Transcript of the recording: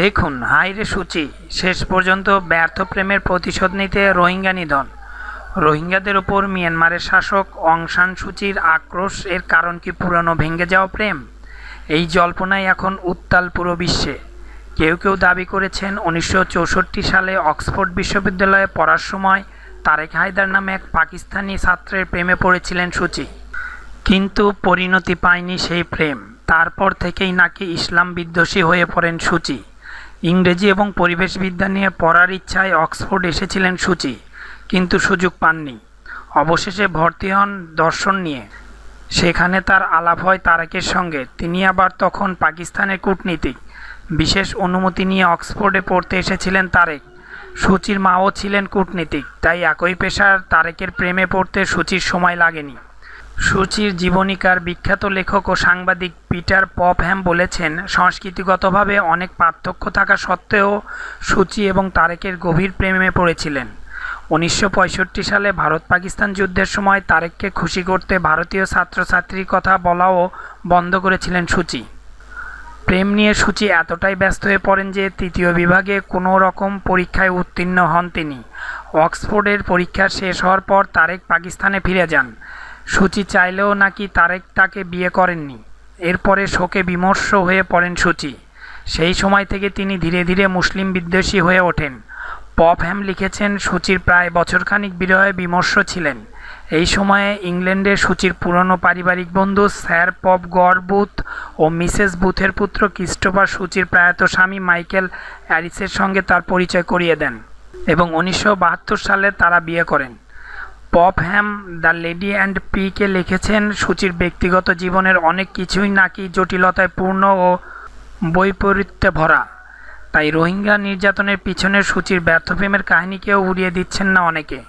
দেখুন হাইরে সূচি শেষ পর্যন্ত ব্যর্থ প্রেমের প্রতিশোধ নিতে রোহিঙ্গা নিধন রোহিঙ্গাদের ওপর মিয়ানমারের শাসক অংশান সূচির আক্রোশ এর কারণ কি পুরনো ভেঙে যাওয়া প্রেম এই জল্পনায় এখন উত্তাল পুরো বিশ্বে কেউ কেউ দাবি করেছেন উনিশশো সালে অক্সফোর্ড বিশ্ববিদ্যালয়ে পড়ার সময় তারেক হায়দার নামে এক পাকিস্তানি ছাত্রের প্রেমে পড়েছিলেন সূচি কিন্তু পরিণতি পায়নি সেই প্রেম তারপর থেকেই নাকি ইসলাম বিদ্বেষী হয়ে পড়েন সূচি ইংরেজি এবং পরিবেশবিদ্যা নিয়ে পড়ার ইচ্ছায় অক্সফোর্ড এসেছিলেন সূচি কিন্তু সুযোগ পাননি অবশেষে ভর্তি হন দর্শন নিয়ে সেখানে তার আলাপ হয় তারেকের সঙ্গে তিনি আবার তখন পাকিস্তানের কূটনীতিক বিশেষ অনুমতি নিয়ে অক্সফোর্ডে পড়তে এসেছিলেন তারেক সূচির মাও ছিলেন কূটনীতিক তাই একই পেশার তারেকের প্রেমে পড়তে সূচির সময় লাগেনি সূচির জীবনীকার বিখ্যাত লেখক ও সাংবাদিক পিটার পপহ্যাম বলেছেন সংস্কৃতিগতভাবে অনেক পার্থক্য থাকা সত্ত্বেও সূচি এবং তারেকের গভীর প্রেমে পড়েছিলেন উনিশশো সালে ভারত পাকিস্তান যুদ্ধের সময় তারেককে খুশি করতে ভারতীয় ছাত্রছাত্রীর কথা বলাও বন্ধ করেছিলেন সূচি প্রেম নিয়ে সূচি এতটাই ব্যস্ত হয়ে পড়েন যে তৃতীয় বিভাগে কোনো রকম পরীক্ষায় উত্তীর্ণ হন তিনি অক্সফোর্ডের পরীক্ষা শেষ হওয়ার পর তারেক পাকিস্তানে ফিরে যান সুচি চাইলেও নাকি তারেক তাকে বিয়ে করেননি এরপরে শোকে বিমর্ষ হয়ে পড়েন সুচি সেই সময় থেকে তিনি ধীরে ধীরে মুসলিম বিদ্বেষী হয়ে ওঠেন পপ হ্যাম লিখেছেন সূচির প্রায় বছরখানিক বিরহে বিমর্ষ ছিলেন এই সময়ে ইংল্যান্ডে সূচির পুরনো পারিবারিক বন্ধু স্যার পপ গড় বুথ ও মিসেস বুথের পুত্র ক্রিস্টোফার সূচির প্রয়াত স্বামী মাইকেল অ্যারিসের সঙ্গে তার পরিচয় করিয়ে দেন এবং উনিশশো সালে তারা বিয়ে করেন Popham the lady and peacock লিখেছেন সূচির ব্যক্তিগত জীবনের অনেক কিছুই নাকি জটিলতায় পূর্ণ ও বৈপরীত্যে ভরা তাই রোহিঙ্গা নির্যাতনের পিছনে সূচির ব্যর্থ প্রেমের কাহিনীকেও উড়িয়ে দিচ্ছেন না অনেকে